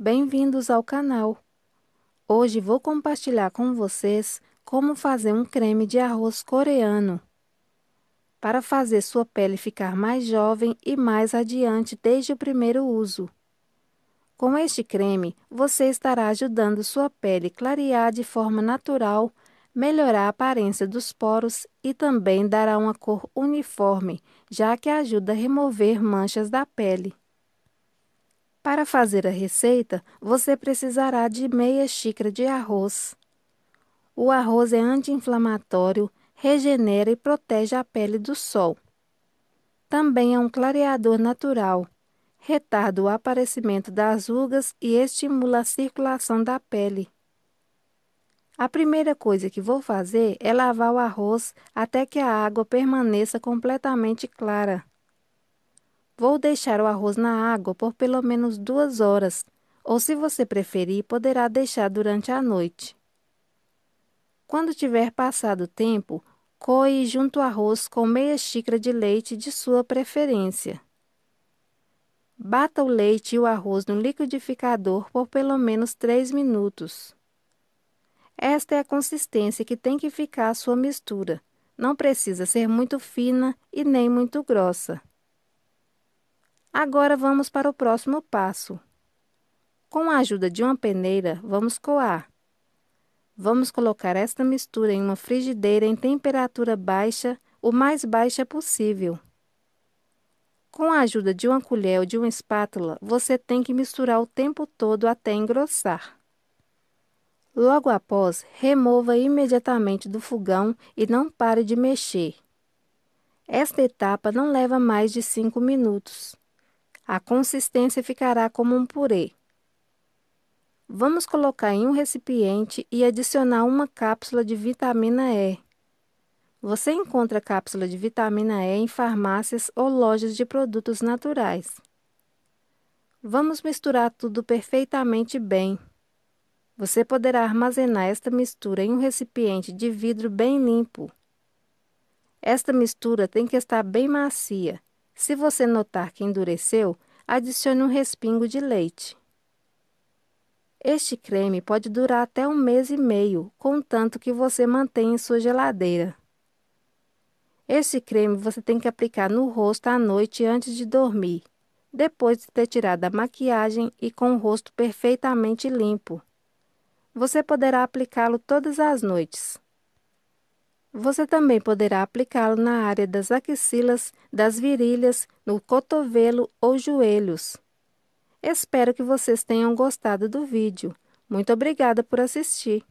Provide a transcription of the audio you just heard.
Bem-vindos ao canal! Hoje vou compartilhar com vocês como fazer um creme de arroz coreano. Para fazer sua pele ficar mais jovem e mais adiante desde o primeiro uso. Com este creme, você estará ajudando sua pele clarear de forma natural, melhorar a aparência dos poros e também dará uma cor uniforme, já que ajuda a remover manchas da pele. Para fazer a receita, você precisará de meia xícara de arroz. O arroz é anti-inflamatório, regenera e protege a pele do sol. Também é um clareador natural, retarda o aparecimento das rugas e estimula a circulação da pele. A primeira coisa que vou fazer é lavar o arroz até que a água permaneça completamente clara. Vou deixar o arroz na água por pelo menos duas horas, ou se você preferir, poderá deixar durante a noite. Quando tiver passado o tempo, coe junto o arroz com meia xícara de leite de sua preferência. Bata o leite e o arroz no liquidificador por pelo menos 3 minutos. Esta é a consistência que tem que ficar a sua mistura. Não precisa ser muito fina e nem muito grossa. Agora vamos para o próximo passo. Com a ajuda de uma peneira, vamos coar. Vamos colocar esta mistura em uma frigideira em temperatura baixa, o mais baixa possível. Com a ajuda de uma colher ou de uma espátula, você tem que misturar o tempo todo até engrossar. Logo após, remova imediatamente do fogão e não pare de mexer. Esta etapa não leva mais de 5 minutos. A consistência ficará como um purê. Vamos colocar em um recipiente e adicionar uma cápsula de vitamina E. Você encontra cápsula de vitamina E em farmácias ou lojas de produtos naturais. Vamos misturar tudo perfeitamente bem. Você poderá armazenar esta mistura em um recipiente de vidro bem limpo. Esta mistura tem que estar bem macia se você notar que endureceu, adicione um respingo de leite. Este creme pode durar até um mês e meio, contanto que você mantenha em sua geladeira. Este creme você tem que aplicar no rosto à noite antes de dormir, depois de ter tirado a maquiagem e com o rosto perfeitamente limpo. Você poderá aplicá-lo todas as noites. Você também poderá aplicá-lo na área das axilas, das virilhas, no cotovelo ou joelhos. Espero que vocês tenham gostado do vídeo. Muito obrigada por assistir!